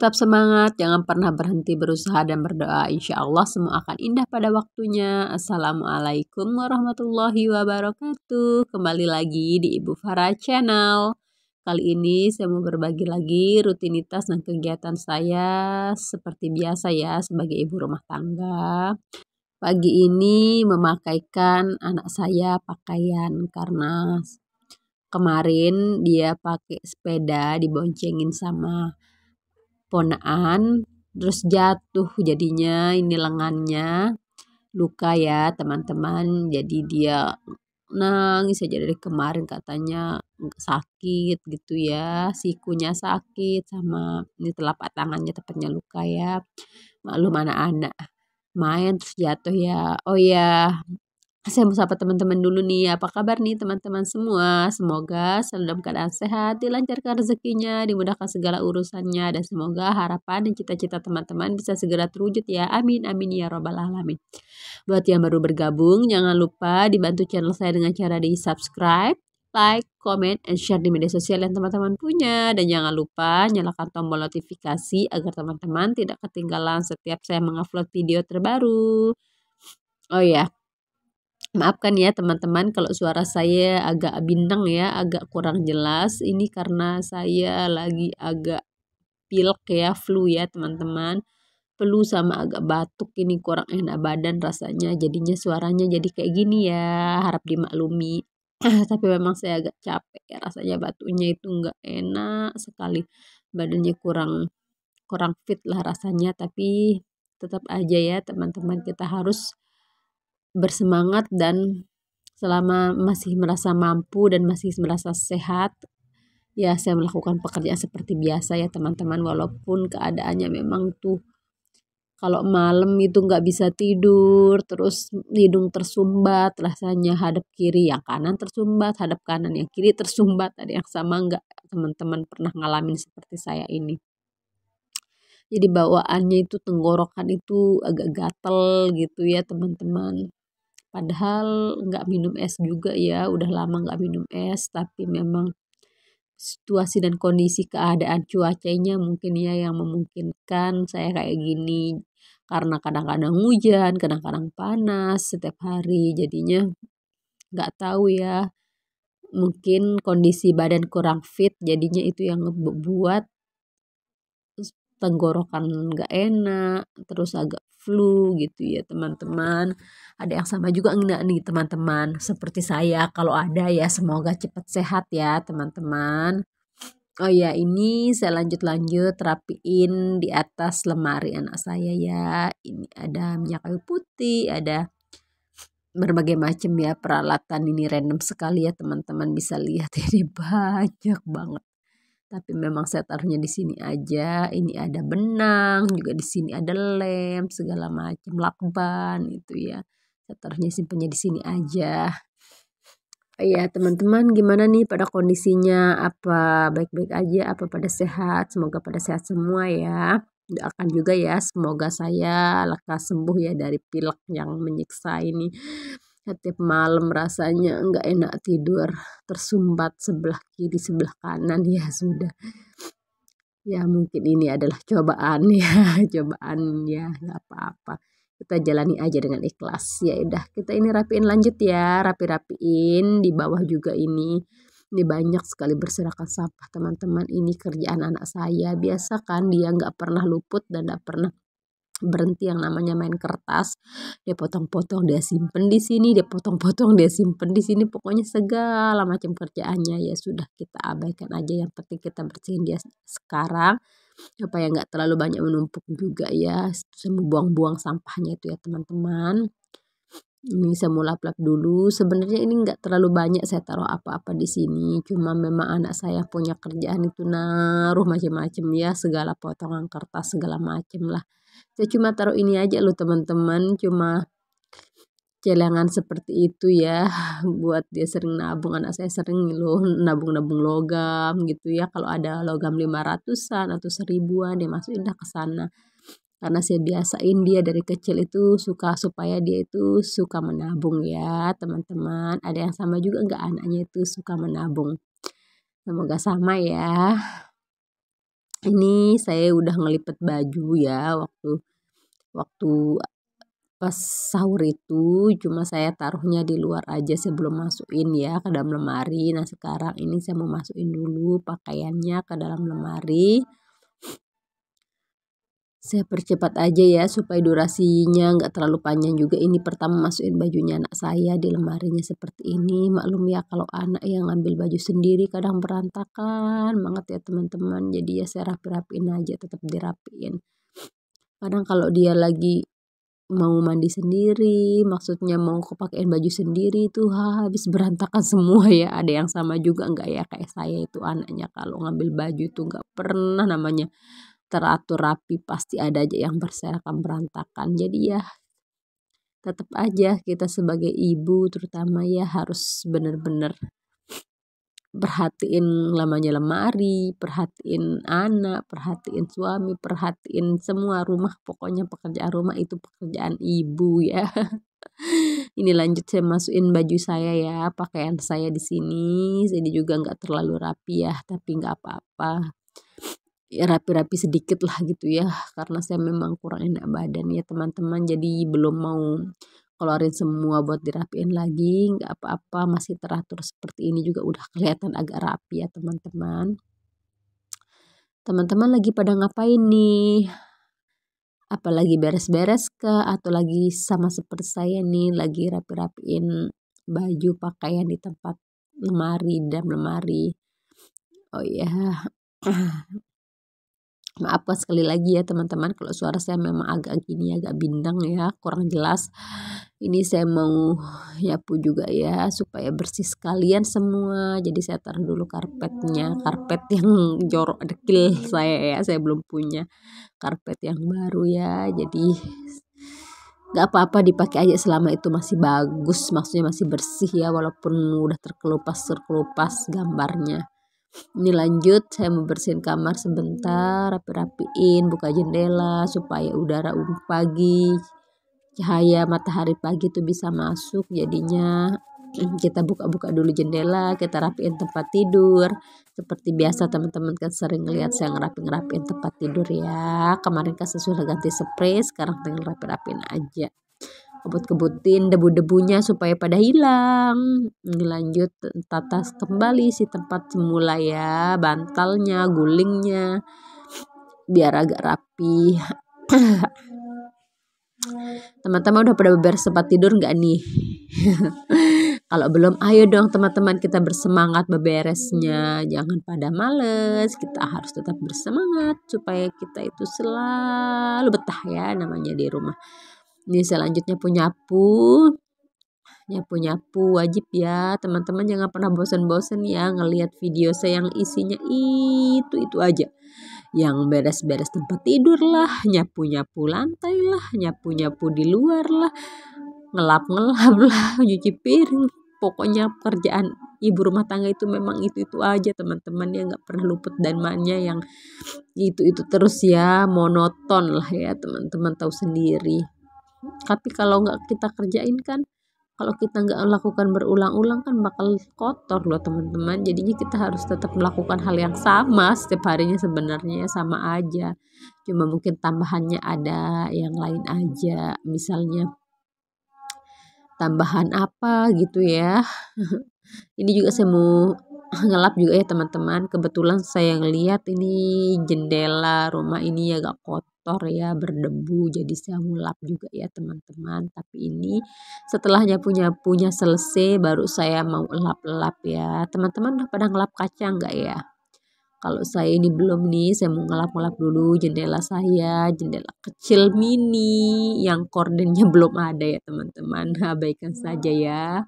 Tetap semangat, jangan pernah berhenti berusaha dan berdoa. Insya Allah semua akan indah pada waktunya. Assalamualaikum warahmatullahi wabarakatuh. Kembali lagi di Ibu Farah Channel. Kali ini saya mau berbagi lagi rutinitas dan kegiatan saya seperti biasa ya sebagai ibu rumah tangga. Pagi ini memakaikan anak saya pakaian karena kemarin dia pakai sepeda diboncengin sama ponaan terus jatuh jadinya ini lengannya luka ya teman-teman jadi dia nangis aja dari kemarin katanya sakit gitu ya sikunya sakit sama ini telapak tangannya tepatnya luka ya maklum anak-anak main terus jatuh ya oh ya saya mau sapa teman-teman dulu nih, apa kabar nih teman-teman semua? Semoga selalu dalam keadaan sehat, dilancarkan rezekinya, dimudahkan segala urusannya, dan semoga harapan dan cita-cita teman-teman bisa segera terwujud ya. Amin, amin ya robbal alamin. Buat yang baru bergabung, jangan lupa dibantu channel saya dengan cara di subscribe, like, comment, and share di media sosial yang teman-teman punya. Dan jangan lupa nyalakan tombol notifikasi agar teman-teman tidak ketinggalan setiap saya mengupload video terbaru. Oh ya, Maafkan ya teman-teman kalau suara saya agak bintang ya, agak kurang jelas. Ini karena saya lagi agak pilek ya, flu ya teman-teman. Flu sama agak batuk ini kurang enak badan rasanya. Jadinya suaranya jadi kayak gini ya, harap dimaklumi. Tapi memang saya agak capek ya, rasanya batunya itu nggak enak sekali. Badannya kurang kurang fit lah rasanya, tapi tetap aja ya teman-teman kita harus bersemangat dan selama masih merasa mampu dan masih merasa sehat ya saya melakukan pekerjaan seperti biasa ya teman-teman walaupun keadaannya memang tuh kalau malam itu nggak bisa tidur terus hidung tersumbat rasanya hadap kiri yang kanan tersumbat hadap kanan yang kiri tersumbat ada yang sama nggak teman-teman pernah ngalamin seperti saya ini jadi bawaannya itu tenggorokan itu agak gatel gitu ya teman-teman padahal nggak minum es juga ya udah lama nggak minum es tapi memang situasi dan kondisi keadaan cuacanya mungkin ya yang memungkinkan saya kayak gini karena kadang-kadang hujan kadang-kadang panas setiap hari jadinya nggak tahu ya mungkin kondisi badan kurang fit jadinya itu yang membuat tenggorokan nggak enak, terus agak flu gitu ya teman-teman. Ada yang sama juga enggak nih teman-teman, seperti saya kalau ada ya semoga cepat sehat ya teman-teman. Oh ya ini saya lanjut-lanjut rapiin di atas lemari anak saya ya. Ini ada minyak kayu putih, ada berbagai macam ya peralatan ini random sekali ya teman-teman bisa lihat ini banyak banget tapi memang saya taruhnya di sini aja. Ini ada benang, juga di sini ada lem, segala macam lakban gitu ya. Saya taruhnya simpennya di sini aja. Ya teman-teman gimana nih pada kondisinya apa baik-baik aja apa pada sehat semoga pada sehat semua ya akan juga ya semoga saya lekas sembuh ya dari pilek yang menyiksa ini setiap malam rasanya nggak enak tidur tersumbat sebelah kiri sebelah kanan ya sudah ya mungkin ini adalah cobaan ya cobaan ya nggak apa-apa kita jalani aja dengan ikhlas ya udah kita ini rapiin lanjut ya rapi-rapiin di bawah juga ini ini banyak sekali berserakan sampah teman-teman ini kerjaan anak saya biasa kan dia nggak pernah luput dan nggak pernah berhenti yang namanya main kertas dia potong-potong dia simpen di sini dia potong-potong dia simpen di sini pokoknya segala macam kerjaannya ya sudah kita abaikan aja yang penting kita bersihin dia sekarang apa yang nggak terlalu banyak menumpuk juga ya semua buang-buang sampahnya itu ya teman-teman ini saya mau lap-lap dulu. Sebenarnya ini nggak terlalu banyak saya taruh apa-apa di sini. Cuma memang anak saya punya kerjaan itu naruh macam-macam ya, segala potongan kertas segala macam lah. Saya cuma taruh ini aja loh teman-teman, cuma celengan seperti itu ya buat dia sering nabung anak saya sering loh nabung-nabung logam gitu ya kalau ada logam 500-an atau seribuan dia masukin dah ke sana karena saya biasain dia dari kecil itu suka supaya dia itu suka menabung ya teman-teman ada yang sama juga nggak anaknya itu suka menabung semoga sama ya ini saya udah ngelipet baju ya waktu waktu pas sahur itu cuma saya taruhnya di luar aja sebelum masukin ya ke dalam lemari nah sekarang ini saya mau masukin dulu pakaiannya ke dalam lemari saya percepat aja ya supaya durasinya nggak terlalu panjang juga ini pertama masukin bajunya anak saya di lemarinya seperti ini maklum ya kalau anak yang ngambil baju sendiri kadang berantakan banget ya teman-teman jadi ya saya rapi-rapiin aja tetap dirapiin kadang kalau dia lagi mau mandi sendiri maksudnya mau kepakein baju sendiri itu habis berantakan semua ya ada yang sama juga nggak ya kayak saya itu anaknya kalau ngambil baju itu nggak pernah namanya teratur rapi pasti ada aja yang berserakan berantakan jadi ya tetap aja kita sebagai ibu terutama ya harus bener-bener perhatiin lamanya lemari, perhatiin anak, perhatiin suami, perhatiin semua rumah, pokoknya pekerjaan rumah itu pekerjaan ibu ya. Ini lanjut saya masukin baju saya ya, pakaian saya di sini, jadi juga nggak terlalu rapi ya, tapi nggak apa-apa rapi-rapi sedikit lah gitu ya karena saya memang kurang enak badan ya teman-teman jadi belum mau keluarin semua buat dirapiin lagi nggak apa-apa masih teratur seperti ini juga udah kelihatan agak rapi ya teman-teman teman-teman lagi pada ngapain nih Apalagi beres-beres ke atau lagi sama seperti saya nih lagi rapi-rapiin baju pakaian di tempat lemari dan lemari oh iya yeah maafkan sekali lagi ya teman-teman kalau suara saya memang agak gini agak bindang ya kurang jelas ini saya mau nyapu juga ya supaya bersih sekalian semua jadi saya taruh dulu karpetnya karpet yang jorok dekil saya ya saya belum punya karpet yang baru ya jadi nggak apa-apa dipakai aja selama itu masih bagus maksudnya masih bersih ya walaupun udah terkelupas terkelupas gambarnya ini lanjut saya membersihin kamar sebentar rapi-rapiin buka jendela supaya udara um pagi cahaya matahari pagi itu bisa masuk jadinya hmm, kita buka-buka dulu jendela kita rapiin tempat tidur seperti biasa teman-teman kan sering lihat saya ngerapi-ngerapiin tempat tidur ya kemarin kan saya sudah ganti spray sekarang tinggal rapi-rapiin aja kebut-kebutin debu-debunya supaya pada hilang ngelanjut tata kembali si tempat semula ya bantalnya gulingnya biar agak rapi teman-teman udah pada beres tempat tidur nggak nih kalau belum ayo dong teman-teman kita bersemangat beberesnya jangan pada males kita harus tetap bersemangat supaya kita itu selalu betah ya namanya di rumah ini selanjutnya penyapu nyapu-nyapu wajib ya teman-teman jangan pernah bosen-bosen ya ngelihat video saya yang isinya itu itu aja yang beres-beres tempat tidur lah nyapu-nyapu lantai lah nyapu-nyapu di luar lah ngelap-ngelap lah nyuci piring pokoknya kerjaan ibu rumah tangga itu memang itu itu aja teman-teman ya nggak pernah luput dan dananya yang itu itu terus ya monoton lah ya teman-teman tahu sendiri tapi kalau nggak kita kerjain kan kalau kita nggak lakukan berulang-ulang kan bakal kotor loh teman-teman jadinya kita harus tetap melakukan hal yang sama setiap harinya sebenarnya sama aja cuma mungkin tambahannya ada yang lain aja misalnya tambahan apa gitu ya ini juga saya mau ngelap juga ya teman-teman kebetulan saya ngeliat ini jendela rumah ini agak kotor kotor ya, berdebu, jadi saya mulap juga ya teman-teman. Tapi ini setelah nyapu-nyapunya selesai baru saya mau lap-lap ya. Teman-teman udah pada ngelap kaca nggak ya? Kalau saya ini belum nih, saya mau ngelap-ngelap dulu jendela saya, jendela kecil mini yang kordennya belum ada ya teman-teman. Abaikan saja ya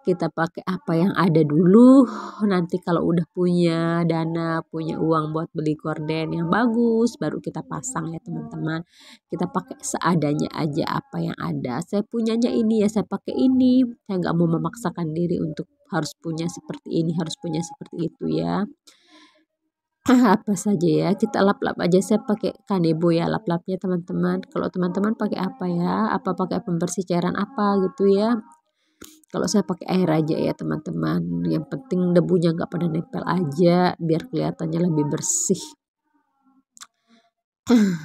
kita pakai apa yang ada dulu nanti kalau udah punya dana punya uang buat beli korden yang bagus baru kita pasang ya teman-teman kita pakai seadanya aja apa yang ada saya punyanya ini ya saya pakai ini saya nggak mau memaksakan diri untuk harus punya seperti ini harus punya seperti itu ya ah, apa saja ya kita lap-lap aja saya pakai kanebo ya lap-lapnya teman-teman kalau teman-teman pakai apa ya apa pakai pembersih cairan apa gitu ya kalau saya pakai air aja ya teman-teman yang penting debunya nggak pada nempel aja biar kelihatannya lebih bersih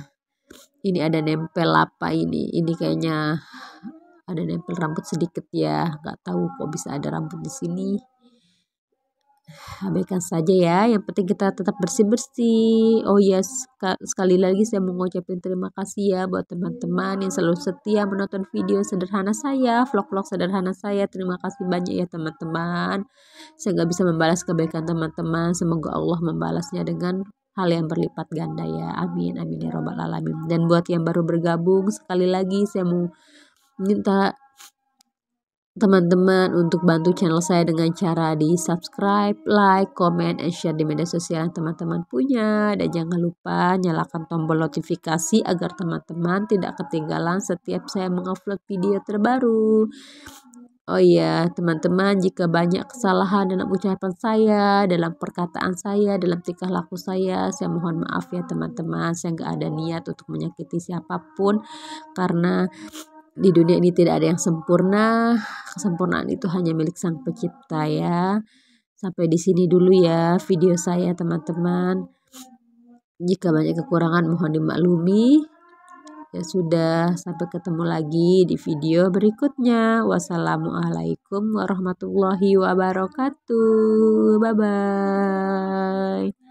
ini ada nempel apa ini ini kayaknya ada nempel rambut sedikit ya nggak tahu kok bisa ada rambut di sini abaikan saja ya. Yang penting kita tetap bersih-bersih. Oh ya, sekali lagi saya mengucapkan terima kasih ya buat teman-teman yang selalu setia menonton video sederhana saya, vlog-vlog sederhana saya. Terima kasih banyak ya teman-teman. Saya nggak bisa membalas kebaikan teman-teman. Semoga Allah membalasnya dengan hal yang berlipat ganda ya. Amin, amin ya robbal alamin. Dan buat yang baru bergabung, sekali lagi saya mau minta teman-teman untuk bantu channel saya dengan cara di subscribe, like, comment, and share di media sosial yang teman-teman punya. Dan jangan lupa nyalakan tombol notifikasi agar teman-teman tidak ketinggalan setiap saya mengupload video terbaru. Oh iya, teman-teman, jika banyak kesalahan dalam ucapan saya, dalam perkataan saya, dalam tingkah laku saya, saya mohon maaf ya teman-teman. Saya nggak ada niat untuk menyakiti siapapun karena di dunia ini tidak ada yang sempurna. Kesempurnaan itu hanya milik Sang Pencipta ya. Sampai di sini dulu ya video saya teman-teman. Jika banyak kekurangan mohon dimaklumi. Ya sudah, sampai ketemu lagi di video berikutnya. Wassalamualaikum warahmatullahi wabarakatuh. Bye bye.